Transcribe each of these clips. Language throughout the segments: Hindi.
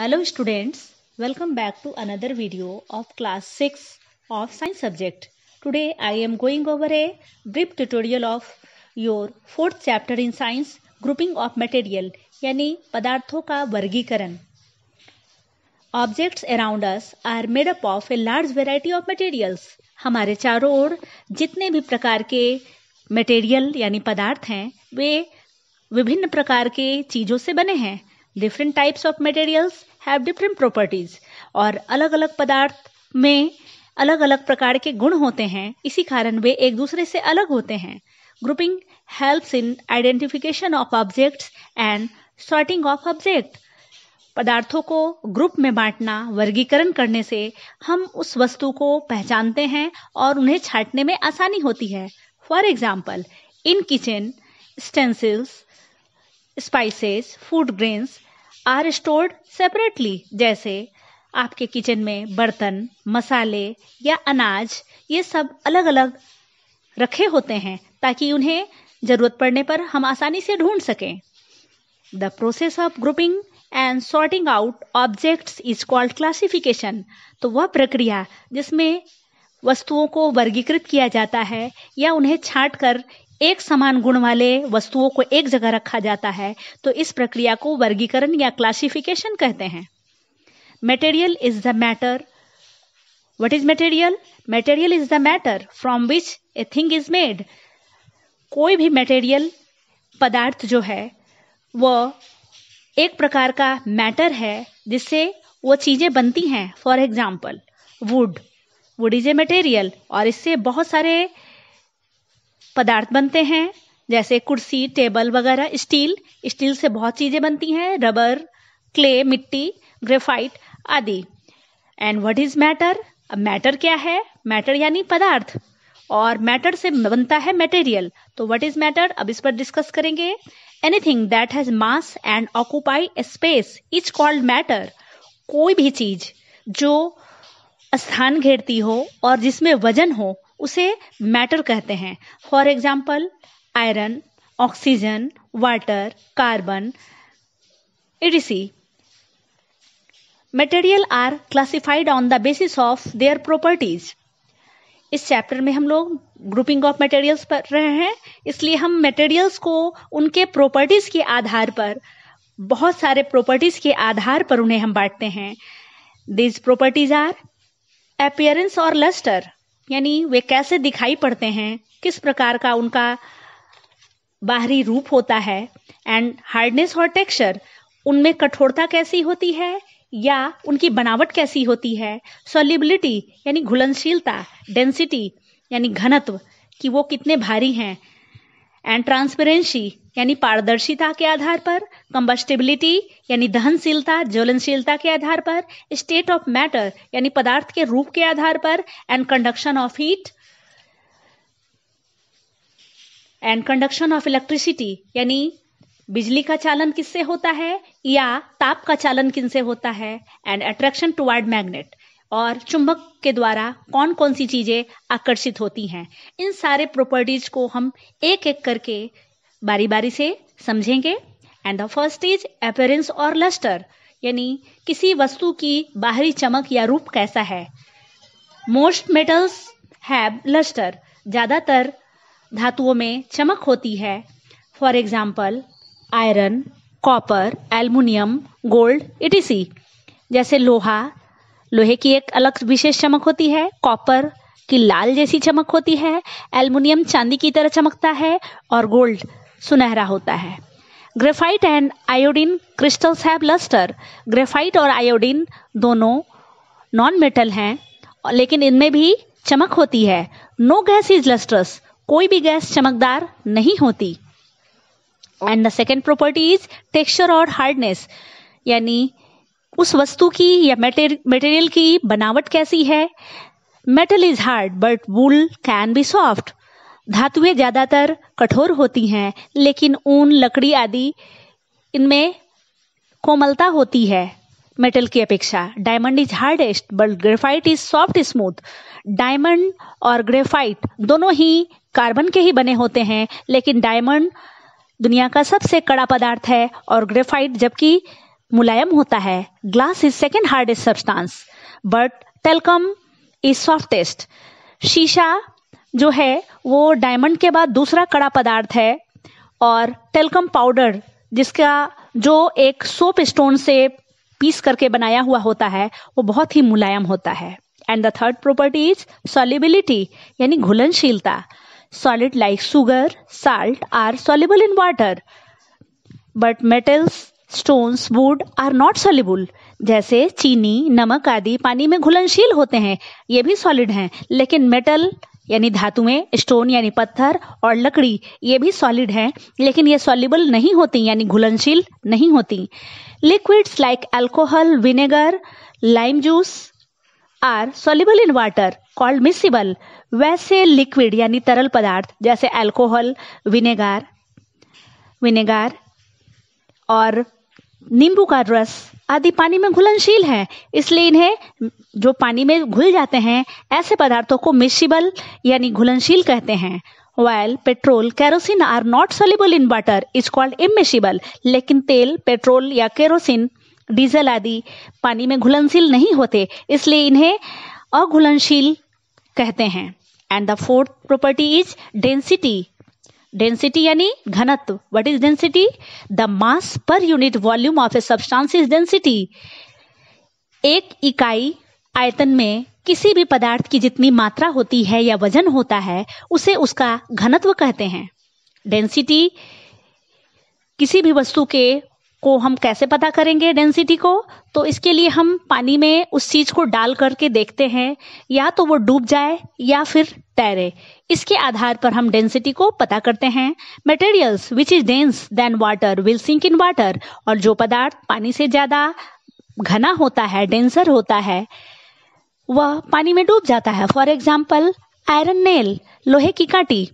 hello students welcome back to another video of class six of science subject today I am going over a brief tutorial of your fourth chapter in science grouping of material यानी पदार्थों का वर्गीकरण objects around us are made up of a large variety of materials हमारे चारों ओर जितने भी प्रकार के मटेरियल यानी पदार्थ हैं वे विभिन्न प्रकार के चीजों से बने हैं different types of materials have different properties और अलग अलग पदार्थ में अलग अलग प्रकार के गुण होते हैं इसी कारण वे एक दूसरे से अलग होते हैं grouping help in identification of objects and sorting of object पदार्थों को ग्रुप में बांटना वर्गीकरण करने से हम उस वस्तु को पहचानते हैं और उन्हें छाटने में आसानी होती है for example in kitchen utensils spices food grains are stored separately जैसे आपके किचन में बर्तन मसाले या अनाज ये सब अलग अलग रखे होते हैं ताकि उन्हें ज़रूरत पड़ने पर हम आसानी से ढूंढ सकें the process of grouping and sorting out objects is called classification तो वह प्रक्रिया जिसमें वस्तुओं को वर्गीकृत किया जाता है या उन्हें छांट कर एक समान गुण वाले वस्तुओं को एक जगह रखा जाता है तो इस प्रक्रिया को वर्गीकरण या क्लासिफिकेशन कहते हैं material is the matter what is material material is the matter from which a thing is made कोई भी मेटेरियल पदार्थ जो है वह एक प्रकार का मैटर है जिससे वो चीज़ें बनती हैं for example wood wood is a material और इससे बहुत सारे पदार्थ बनते हैं जैसे कुर्सी टेबल वगैरह स्टील स्टील से बहुत चीज़ें बनती हैं रबर क्ले मिट्टी ग्रेफाइट आदि एंड व्हाट इज मैटर अब मैटर क्या है मैटर यानी पदार्थ और मैटर से बनता है मटेरियल तो व्हाट इज मैटर अब इस पर डिस्कस करेंगे anything that has mass and occupy a space is called matter कोई भी चीज जो स्थान घेरती हो और जिसमें वजन हो उसे मैटर कहते हैं for example iron oxygen water carbon etc material are classified on the basis of their properties इस चैप्टर में हम लोग ग्रुपिंग ऑफ मटेरियल्स पढ़ रहे हैं इसलिए हम मटेरियल्स को उनके प्रॉपर्टीज के आधार पर बहुत सारे प्रॉपर्टीज के आधार पर उन्हें हम बांटते हैं दीज प्रॉपर्टीज आर अपियरेंस और लस्टर यानी वे कैसे दिखाई पड़ते हैं किस प्रकार का उनका बाहरी रूप होता है एंड हार्डनेस और टेक्सचर उनमें कठोरता कैसी होती है या उनकी बनावट कैसी होती है सोलिबिलिटी यानी घुलनशीलता डेंसिटी यानी घनत्व कि वो कितने भारी हैं एंड ट्रांसपेरेंसी यानी पारदर्शिता के आधार पर कंबस्टेबिलिटी यानी दहनशीलता ज्वलनशीलता के आधार पर स्टेट ऑफ मैटर यानी पदार्थ के रूप के आधार पर and conduction of heat and conduction of electricity यानी बिजली का चालन किससे होता है या ताप का चालन किनसे होता है एंड अट्रैक्शन टुवर्ड मैग्नेट और चुंबक के द्वारा कौन कौन सी चीज़ें आकर्षित होती हैं इन सारे प्रॉपर्टीज को हम एक एक करके बारी बारी से समझेंगे and the first is appearance और लस्टर यानी किसी वस्तु की बाहरी चमक या रूप कैसा है मोस्ट मेटल्स हैव लस्टर ज़्यादातर धातुओं में चमक होती है for example iron copper aluminium gold etc जैसे लोहा लोहे की एक अलग विशेष चमक होती है कॉपर की लाल जैसी चमक होती है एल्युमिनियम चांदी की तरह चमकता है और गोल्ड सुनहरा होता है graphite and iodine crystals have lustre graphite और आयोडीन दोनों नॉन मेटल हैं लेकिन इनमें भी चमक होती है नो गैस इज लस्टरस कोई भी गैस चमकदार नहीं होती and the second property is texture और हार्डनेस यानी उस वस्तु की या मटेरियल की बनावट कैसी है metal is hard but wool can be soft धातुएं ज्यादातर कठोर होती हैं लेकिन ऊन लकड़ी आदि इनमें कोमलता होती है मेटल की अपेक्षा diamond is hardest but graphite is soft smooth diamond और ग्रेफाइट दोनों ही कार्बन के ही बने होते हैं लेकिन डायमंड दुनिया का सबसे कड़ा पदार्थ है और ग्रेफाइट जबकि मुलायम होता है glass is second hardest substance but talcum is softest शीशा जो है वो डायमंड के बाद दूसरा कड़ा पदार्थ है और टेलकम पाउडर जिसका जो एक सोप स्टोन से पीस करके बनाया हुआ होता है वो बहुत ही मुलायम होता है and the third property is solubility यानी घुलनशीलता solid like sugar salt are soluble in water but metals stones wood are not soluble जैसे चीनी नमक आदि पानी में घुलनशील होते हैं ये भी सॉलिड हैं लेकिन मेटल यानी धातुएं स्टोन यानी पत्थर और लकड़ी ये भी सॉलिड हैं लेकिन ये सॉल्यूबल नहीं होती यानी घुलनशील नहीं होती liquids like alcohol vinegar lime juice are soluble in water called miscible वैसे लिक्विड यानी तरल पदार्थ जैसे अल्कोहल विनेगार विनेगार और नींबू का रस आदि पानी में घुलनशील हैं इसलिए इन्हें जो पानी में घुल जाते हैं ऐसे पदार्थों को मिशिबल यानी घुलनशील कहते हैं oil petrol kerosene are not soluble in water is called immiscible लेकिन तेल पेट्रोल या केरोसिन डीजल आदि पानी में घुलनशील नहीं होते इसलिए इन्हें अघुलनशील कहते हैं and the fourth property is density density यानी घनत्व what is density the mass per unit volume of a substance is density एक इकाई आयतन में किसी भी पदार्थ की जितनी मात्रा होती है या वजन होता है उसे उसका घनत्व कहते हैं डेंसिटी किसी भी वस्तु के को हम कैसे पता करेंगे डेंसिटी को तो इसके लिए हम पानी में उस चीज को डाल करके देखते हैं या तो वो डूब जाए या फिर तैरे इसके आधार पर हम डेंसिटी को पता करते हैं materials which is dense than water will sink in water और जो पदार्थ पानी से ज्यादा घना होता है डेंसर होता है वह पानी में डूब जाता है फॉर एग्जाम्पल आयरन नेल लोहे की काटी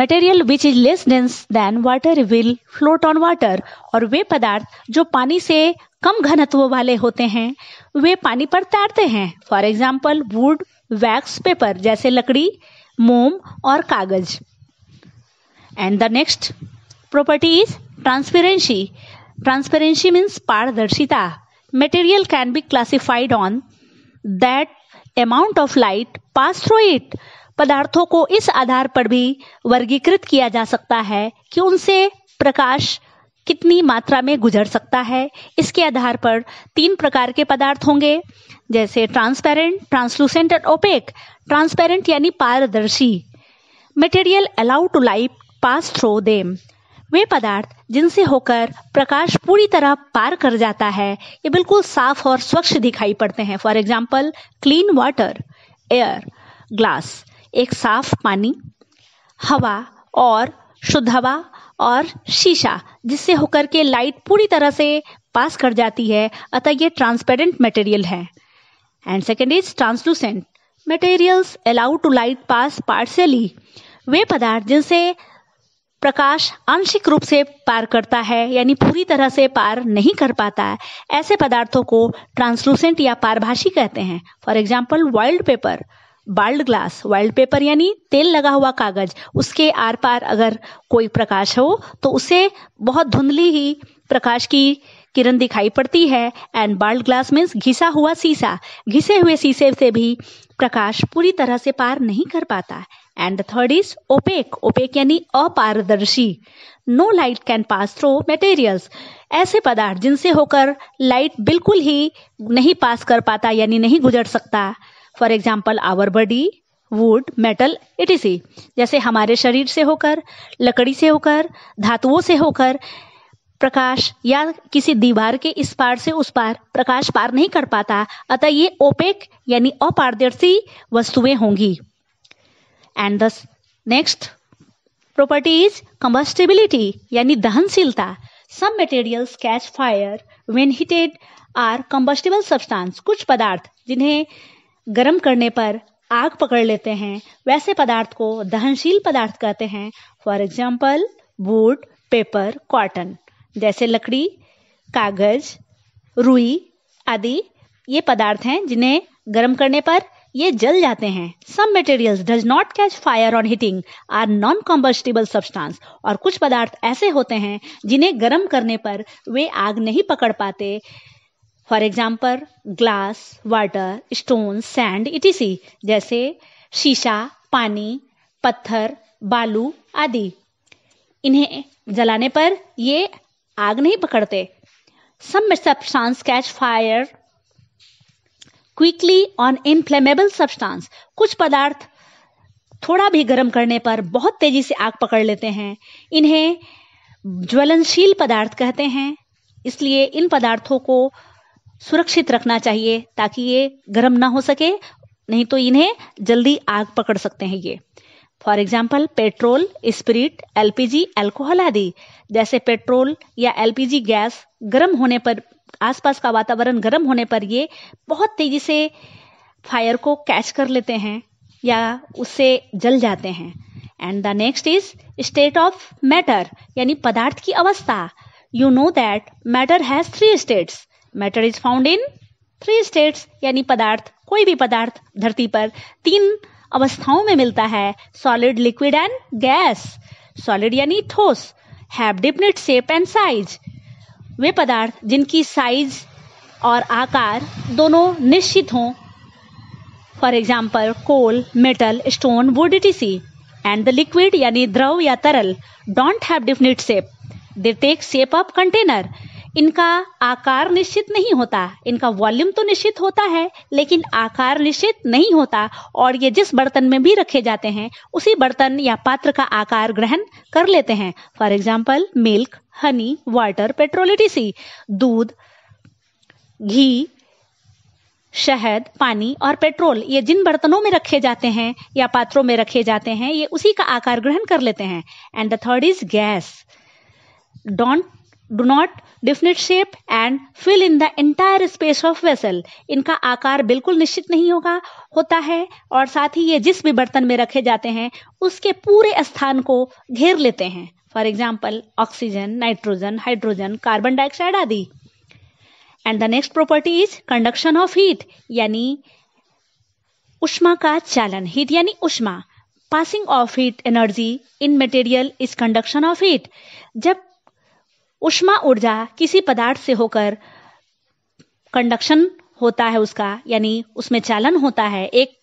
material which is less dense than water will float on water और वे पदार्थ जो पानी से कम घनत्व वाले होते हैं वे पानी पर तैरते हैं for example wood wax paper जैसे लकड़ी मोम और कागज and the next property is transparency transparency means पारदर्शिता material can be classified on that amount of light pass through it पदार्थों को इस आधार पर भी वर्गीकृत किया जा सकता है कि उनसे प्रकाश कितनी मात्रा में गुजर सकता है इसके आधार पर तीन प्रकार के पदार्थ होंगे जैसे transparent translucent and opaque transparent यानी पारदर्शी material allow to light pass through them वे पदार्थ जिनसे होकर प्रकाश पूरी तरह पार कर जाता है ये बिल्कुल साफ और स्वच्छ दिखाई पड़ते हैं for example clean water air glass एक साफ पानी हवा और शुद्ध हवा और शीशा जिससे होकर के लाइट पूरी तरह से पास कर जाती है अतः ये ट्रांसपेरेंट मटेरियल है and second is translucent materials allowed to light pass partially वे पदार्थ जिनसे प्रकाश आंशिक रूप से पार करता है यानी पूरी तरह से पार नहीं कर पाता है ऐसे पदार्थों को ट्रांसलूसेंट या पारभाषी कहते हैं for example wild paper bald glass wild paper यानी तेल लगा हुआ कागज उसके आर पार अगर कोई प्रकाश हो तो उसे बहुत धुंधली ही प्रकाश की किरण दिखाई पड़ती है एंड बाल्ड ग्लास मीन्स घिसा हुआ शीशा घिसे हुए शीशे से भी प्रकाश पूरी तरह से पार नहीं कर पाता and third is opaque opaque यानी अपारदर्शी no light can pass through materials ऐसे पदार्थ जिनसे होकर लाइट बिल्कुल ही नहीं पास कर पाता यानी नहीं गुजर सकता for example our body wood metal etc जैसे हमारे शरीर से होकर लकड़ी से होकर धातुओं से होकर प्रकाश या किसी दीवार के इस पार से उस पार प्रकाश पार नहीं कर पाता अतः ये ओपेक यानी अपारदर्शी वस्तुएं होंगी and the next property is combustibility यानी दहनशीलता some materials catch fire when heated are combustible substance कुछ पदार्थ जिन्हें गर्म करने पर आग पकड़ लेते हैं वैसे पदार्थ को दहनशील पदार्थ कहते हैं for example wood paper cotton जैसे लकड़ी कागज रुई आदि ये पदार्थ हैं जिन्हें गर्म करने पर ये जल जाते हैं some materials does not catch fire on heating are non combustible substance और कुछ पदार्थ ऐसे होते हैं जिन्हें गर्म करने पर वे आग नहीं पकड़ पाते for example glass water stone sand etc जैसे शीशा पानी पत्थर बालू आदि इन्हें जलाने पर ये आग नहीं पकड़ते some substance catch fire quickly on inflammable substance कुछ पदार्थ थोड़ा भी गर्म करने पर बहुत तेजी से आग पकड़ लेते हैं इन्हें ज्वलनशील पदार्थ कहते हैं इसलिए इन पदार्थों को सुरक्षित रखना चाहिए ताकि ये गर्म ना हो सके नहीं तो इन्हें जल्दी आग पकड़ सकते हैं ये for example petrol spirit LPG alcohol आदि जैसे पेट्रोल या एलपीजी गैस गर्म होने पर आसपास का वातावरण गर्म होने पर ये बहुत तेजी से फायर को कैच कर लेते हैं या उससे जल जाते हैं and the next is state of matter यानी पदार्थ की अवस्था you know that matter has three states matter is found in three states यानी पदार्थ कोई भी पदार्थ धरती पर तीन अवस्थाओं में मिलता है solid liquid and gas solid यानी ठोस have definite shape and size वे पदार्थ जिनकी साइज और आकार दोनों निश्चित हों for example coal metal stone wood etc and the liquid यानी द्रव या तरल don't have definite shape they take shape of container इनका आकार निश्चित नहीं होता इनका वॉल्यूम तो निश्चित होता है लेकिन आकार निश्चित नहीं होता और ये जिस बर्तन में भी रखे जाते हैं उसी बर्तन या पात्र का आकार ग्रहण कर लेते हैं for example milk honey water petrol etc दूध घी शहद पानी और पेट्रोल ये जिन बर्तनों में रखे जाते हैं या पात्रों में रखे जाते हैं ये उसी का आकार ग्रहण कर लेते हैं and the third is gas don't not definite shape and fill in the entire space of vessel इनका आकार बिल्कुल निश्चित नहीं होगा होता है और साथ ही ये जिस भी बर्तन में रखे जाते हैं उसके पूरे स्थान को घेर लेते हैं for example oxygen nitrogen hydrogen carbon dioxide आदि and the next property is conduction of heat यानी उष्मा का चालन हीट यानी उष्मा passing of heat energy in material is conduction of heat जब उष्मा ऊर्जा किसी पदार्थ से होकर कंडक्शन होता है उसका यानी उसमें चालन होता है एक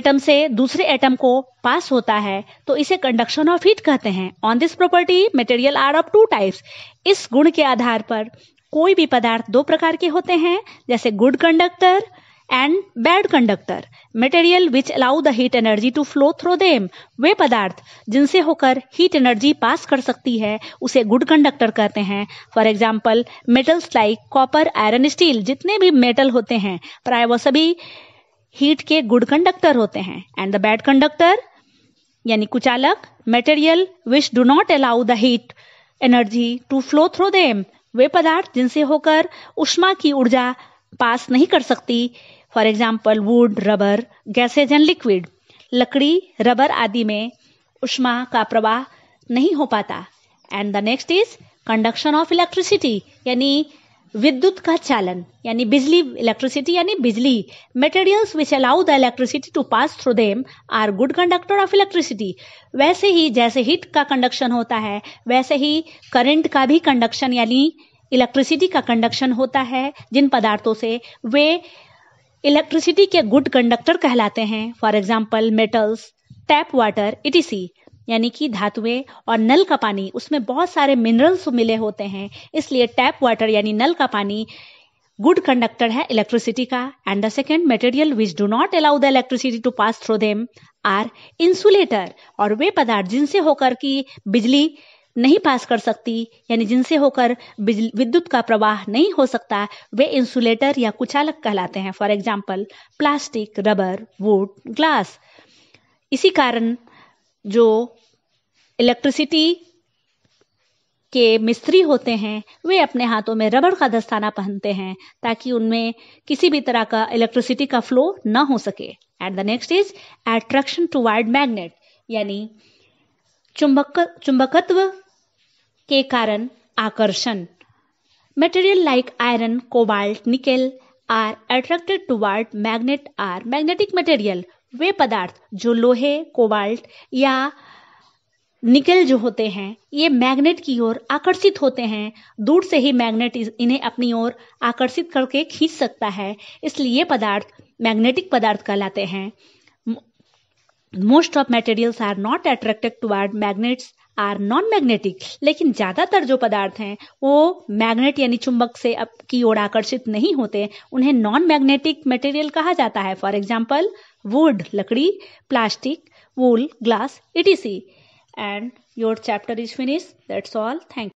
एटम से दूसरे एटम को पास होता है तो इसे कंडक्शन ऑफ हीट कहते हैं on this property material are of two types इस गुण के आधार पर कोई भी पदार्थ दो प्रकार के होते हैं जैसे good conductor and bad conductor material which allow the heat energy to flow through them वे पदार्थ जिनसे होकर हीट एनर्जी पास कर सकती है उसे गुड कंडक्टर कहते हैं for example metals like copper iron steel जितने भी मेटल होते हैं प्राय वो सभी हीट के गुड कंडक्टर होते हैं एंड द बैड कंडक्टर यानी कुचालक material which do not allow the heat energy to flow through them वे पदार्थ जिनसे होकर उष्मा की ऊर्जा पास नहीं कर सकती for example wood rubber gases and liquid लकड़ी रबर आदि में उष्मा का प्रवाह नहीं हो पाता and the next is conduction of electricity यानी विद्युत का चालन यानी बिजली इलेक्ट्रिसिटी यानी बिजली materials which allow the electricity to pass through them are good conductor of electricity वैसे ही जैसे हीट का कंडक्शन होता है वैसे ही करंट का भी कंडक्शन यानी इलेक्ट्रिसिटी का कंडक्शन होता है जिन पदार्थों से वे इलेक्ट्रिसिटी के गुड कंडक्टर कहलाते हैं for example metals tap water etc यानी कि धातुएं और नल का पानी उसमें बहुत सारे मिनरल्स मिले होते हैं इसलिए टैप वाटर यानी नल का पानी गुड कंडक्टर है इलेक्ट्रिसिटी का and the second material which do not allow the electricity to pass through them are insulator और वे पदार्थ जिनसे होकर की बिजली नहीं पास कर सकती यानी जिनसे होकर विद्युत का प्रवाह नहीं हो सकता वे इंसुलेटर या कुचालक कहलाते हैं for example plastic rubber wood glass इसी कारण जो इलेक्ट्रिसिटी के मिस्त्री होते हैं वे अपने हाथों में रबड़ का दस्ताना पहनते हैं ताकि उनमें किसी भी तरह का इलेक्ट्रिसिटी का फ्लो ना हो सके at the next is attraction to wide magnet यानी चुंबक चुंबकत्व के कारण आकर्षण material like iron cobalt nickel are attracted toward magnet are magnetic material वे पदार्थ जो लोहे कोबाल्ट या निकल जो होते हैं ये मैग्नेट की ओर आकर्षित होते हैं दूर से ही मैग्नेट इन्हें अपनी ओर आकर्षित करके खींच सकता है इसलिए ये पदार्थ मैग्नेटिक पदार्थ कहलाते हैं most of materials are not attracted toward magnets are non magnetic लेकिन ज़्यादातर जो पदार्थ हैं वो मैग्नेट यानी चुंबक से अप की ओर आकर्षित नहीं होते उन्हें नॉन मैग्नेटिक मटेरियल कहा जाता है फॉर एग्जाम्पल वुड लकड़ी plastic wool glass etc and your chapter is finish that's all thank